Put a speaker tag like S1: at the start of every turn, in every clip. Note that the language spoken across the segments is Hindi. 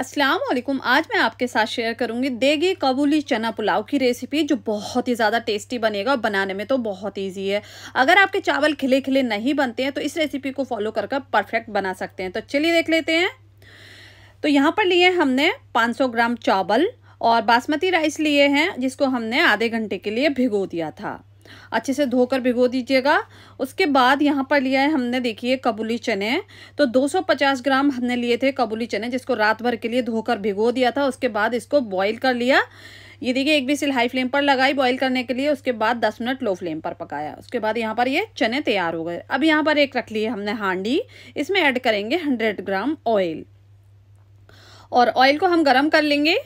S1: अस्सलाम वालेकुम आज मैं आपके साथ शेयर करूंगी देगी काबुली चना पुलाव की रेसिपी जो बहुत ही ज़्यादा टेस्टी बनेगा और बनाने में तो बहुत ईजी है अगर आपके चावल खिले खिले नहीं बनते हैं तो इस रेसिपी को फॉलो कर कर परफेक्ट बना सकते हैं तो चलिए देख लेते हैं तो यहाँ पर लिए हमने 500 ग्राम चावल और बासमती राइस लिए हैं जिसको हमने आधे घंटे के लिए भिगो दिया था अच्छे से धोकर भिगो दीजिएगा उसके बाद यहाँ पर लिया है हमने देखिए कबूली चने तो 250 ग्राम हमने लिए थे कबूली चने जिसको रात भर के लिए धोकर भिगो दिया था उसके बाद इसको बॉईल कर लिया ये देखिए एक भी सिल हाई फ्लेम पर लगाई बॉईल करने के लिए उसके बाद 10 मिनट लो फ्लेम पर पकाया उसके बाद यहाँ पर ये चने तैयार हो गए अब यहाँ पर एक रख लिए हमने हांडी इसमें ऐड करेंगे हंड्रेड ग्राम ऑयल और ऑयल को हम गर्म कर लेंगे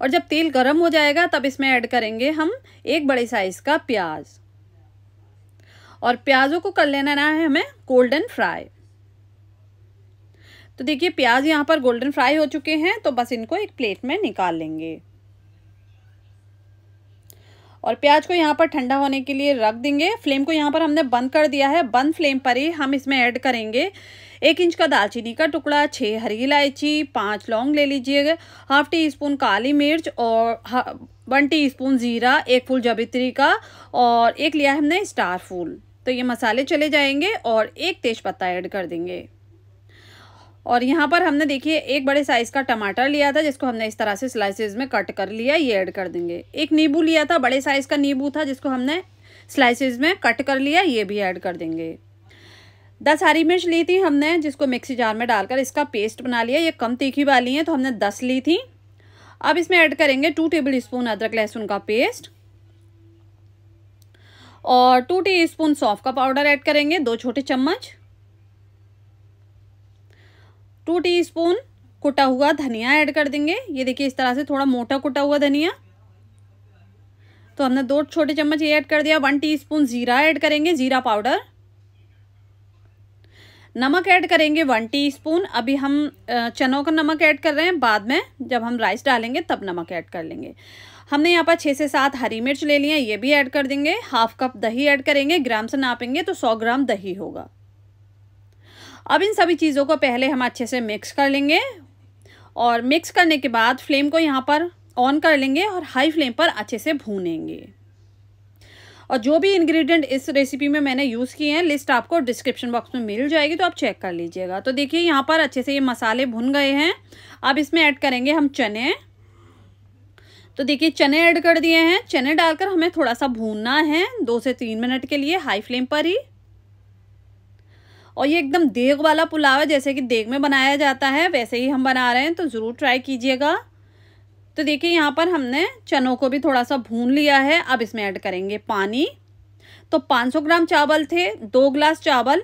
S1: और जब तेल गर्म हो जाएगा तब इसमें ऐड करेंगे हम एक बड़े साइज़ का प्याज और प्याज़ों को कर लेना ना है हमें गोल्डन फ्राई तो देखिए प्याज यहाँ पर गोल्डन फ्राई हो चुके हैं तो बस इनको एक प्लेट में निकाल लेंगे और प्याज को यहाँ पर ठंडा होने के लिए रख देंगे फ्लेम को यहाँ पर हमने बंद कर दिया है बंद फ्लेम पर ही हम इसमें ऐड करेंगे एक इंच का दालचीनी का टुकड़ा छः हरी इलायची पाँच लौंग ले लीजिएगा हाफ टी स्पून काली मिर्च और वन टी स्पून ज़ीरा एक फूल जावित्री का और एक लिया हमने स्टार फूल तो ये मसाले चले जाएंगे और एक तेज़पत्ता ऐड कर देंगे और यहाँ पर हमने देखिए एक बड़े साइज़ का टमाटर लिया था जिसको हमने इस तरह से स्लाइसेस में कट कर लिया ये ऐड कर देंगे एक नींबू लिया था बड़े साइज़ का नींबू था जिसको हमने स्लाइसेस में कट कर लिया ये भी ऐड कर देंगे दस हरी मिर्च ली थी हमने जिसको मिक्सी जार में डालकर इसका पेस्ट बना लिया ये कम तीखी वाली हैं तो हमने दस ली थी अब इसमें ऐड करेंगे टू टेबल स्पून अदरक लहसुन का पेस्ट और टू टी स्पून सौंफ का पाउडर ऐड करेंगे दो छोटे चम्मच टू टी स्पून कुटा हुआ धनिया ऐड कर देंगे ये देखिए इस तरह से थोड़ा मोटा कुटा हुआ धनिया तो हमने दो छोटे चम्मच ये ऐड कर दिया वन स्पून ज़ीरा ऐड करेंगे ज़ीरा पाउडर नमक ऐड करेंगे वन टीस्पून अभी हम चनों का नमक ऐड कर रहे हैं बाद में जब हम राइस डालेंगे तब नमक ऐड कर लेंगे हमने यहाँ पर छः से सात हरी मिर्च ले लिया ये भी ऐड कर देंगे हाफ कप दही ऐड करेंगे ग्राम से नापेंगे तो सौ ग्राम दही होगा अब इन सभी चीज़ों को पहले हम अच्छे से मिक्स कर लेंगे और मिक्स करने के बाद फ्लेम को यहाँ पर ऑन कर लेंगे और हाई फ्लेम पर अच्छे से भूनेंगे और जो भी इंग्रेडिएंट इस रेसिपी में मैंने यूज़ किए हैं लिस्ट आपको डिस्क्रिप्शन बॉक्स में मिल जाएगी तो आप चेक कर लीजिएगा तो देखिए यहाँ पर अच्छे से ये मसाले भुन गए हैं अब इसमें ऐड करेंगे हम चने तो देखिए चने ऐड कर दिए हैं चने डालकर हमें थोड़ा सा भूनना है दो से तीन मिनट के लिए हाई फ्लेम पर ही और ये एकदम देग वाला पुलाव है जैसे कि देग में बनाया जाता है वैसे ही हम बना रहे हैं तो ज़रूर ट्राई कीजिएगा तो देखिए यहाँ पर हमने चनों को भी थोड़ा सा भून लिया है अब इसमें ऐड करेंगे पानी तो 500 ग्राम चावल थे दो ग्लास चावल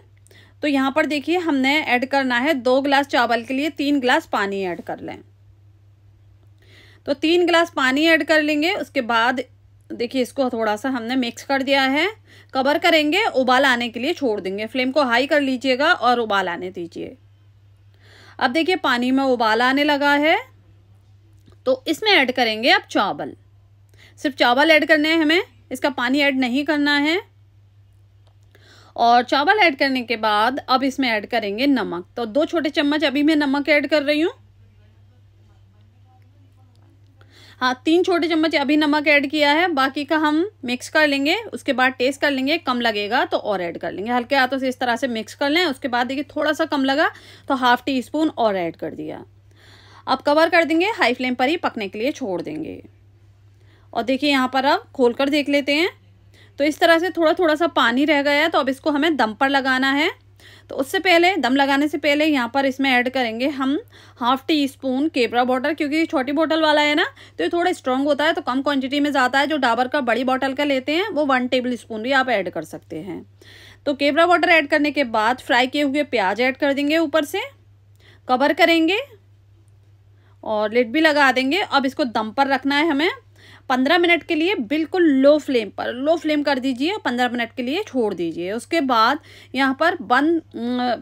S1: तो यहाँ पर देखिए हमने ऐड करना है दो ग्लास चावल के लिए तीन ग्लास पानी ऐड कर लें तो तीन ग्लास पानी ऐड कर लेंगे उसके बाद देखिए इसको थोड़ा सा हमने मिक्स कर दिया है कवर करेंगे उबाल आने के लिए छोड़ देंगे फ्लेम को हाई कर लीजिएगा और उबाल आने दीजिए अब देखिए पानी में उबाल आने लगा है तो इसमें ऐड करेंगे अब चावल सिर्फ चावल ऐड करने हैं हमें इसका पानी ऐड नहीं करना है और चावल ऐड करने के बाद अब इसमें ऐड करेंगे नमक तो दो छोटे चम्मच अभी मैं नमक ऐड कर रही हूँ हाँ तीन छोटे चम्मच अभी नमक ऐड किया है बाकी का हम मिक्स कर लेंगे उसके बाद टेस्ट कर लेंगे कम लगेगा तो और ऐड कर लेंगे हल्के हाथों से इस तरह से मिक्स कर लें उसके बाद देखिए थोड़ा सा कम लगा तो हाफ टी स्पून और ऐड कर दिया अब कवर कर देंगे हाई फ्लेम पर ही पकने के लिए छोड़ देंगे और देखिए यहाँ पर अब खोल कर देख लेते हैं तो इस तरह से थोड़ा थोड़ा सा पानी रह गया है तो अब इसको हमें दम पर लगाना है तो उससे पहले दम लगाने से पहले यहाँ पर इसमें ऐड करेंगे हम हाफ टी स्पून केपरा वाटर क्योंकि छोटी बोतल वाला है ना तो ये थोड़ा स्ट्रॉन्ग होता है तो कम क्वांटिटी में जाता है जो डाबर का बड़ी बोतल का लेते हैं वो वन टेबल स्पून भी आप ऐड कर सकते हैं तो केपरा वाटर ऐड करने के बाद फ्राई किए हुए प्याज ऐड कर देंगे ऊपर से कवर करेंगे और लिड भी लगा देंगे अब इसको दम पर रखना है हमें पंद्रह मिनट के लिए बिल्कुल लो फ्लेम पर लो फ्लेम कर दीजिए पंद्रह मिनट के लिए छोड़ दीजिए उसके बाद यहाँ पर बंद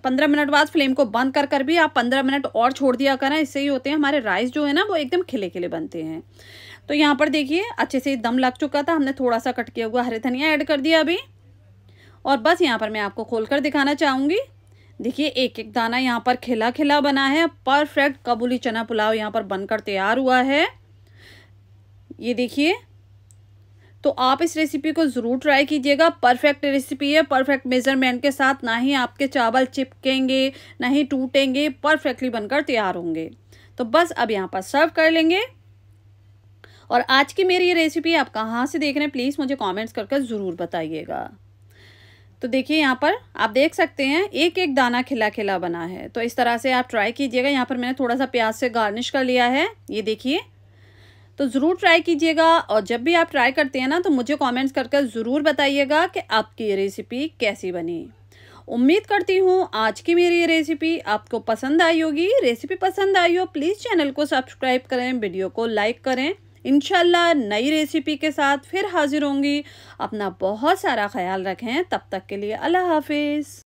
S1: पंद्रह मिनट बाद फ्लेम को बंद कर कर भी आप पंद्रह मिनट और छोड़ दिया करें इससे ही होते हैं हमारे राइस जो है ना वो एकदम खिले खिले बनते हैं तो यहाँ पर देखिए अच्छे से दम लग चुका था हमने थोड़ा सा कट किया हुआ हरे धनिया ऐड कर दिया अभी और बस यहाँ पर मैं आपको खोल कर दिखाना चाहूँगी देखिए एक एक दाना यहाँ पर खिला खिला बना है परफेक्ट कबूली चना पुलाव यहाँ पर बनकर तैयार हुआ है ये देखिए तो आप इस रेसिपी को ज़रूर ट्राई कीजिएगा परफेक्ट रेसिपी है परफेक्ट मेज़रमेंट के साथ ना ही आपके चावल चिपकेंगे ना ही टूटेंगे परफेक्टली बनकर तैयार होंगे तो बस अब यहाँ पर सर्व कर लेंगे और आज की मेरी ये रेसिपी आप कहाँ से देख रहे हैं प्लीज़ मुझे कमेंट्स करके ज़रूर बताइएगा तो देखिए यहाँ पर आप देख सकते हैं एक एक दाना खिला खिला बना है तो इस तरह से आप ट्राई कीजिएगा यहाँ पर मैंने थोड़ा सा प्याज से गार्निश कर लिया है ये देखिए तो ज़रूर ट्राई कीजिएगा और जब भी आप ट्राई करते हैं ना तो मुझे कमेंट्स करके ज़रूर बताइएगा कि आपकी ये रेसिपी कैसी बनी उम्मीद करती हूँ आज की मेरी ये रेसिपी आपको पसंद आई होगी रेसिपी पसंद आई हो प्लीज़ चैनल को सब्सक्राइब करें वीडियो को लाइक करें इन नई रेसिपी के साथ फिर हाजिर होंगी अपना बहुत सारा ख्याल रखें तब तक के लिए अल्लाह हाफिज़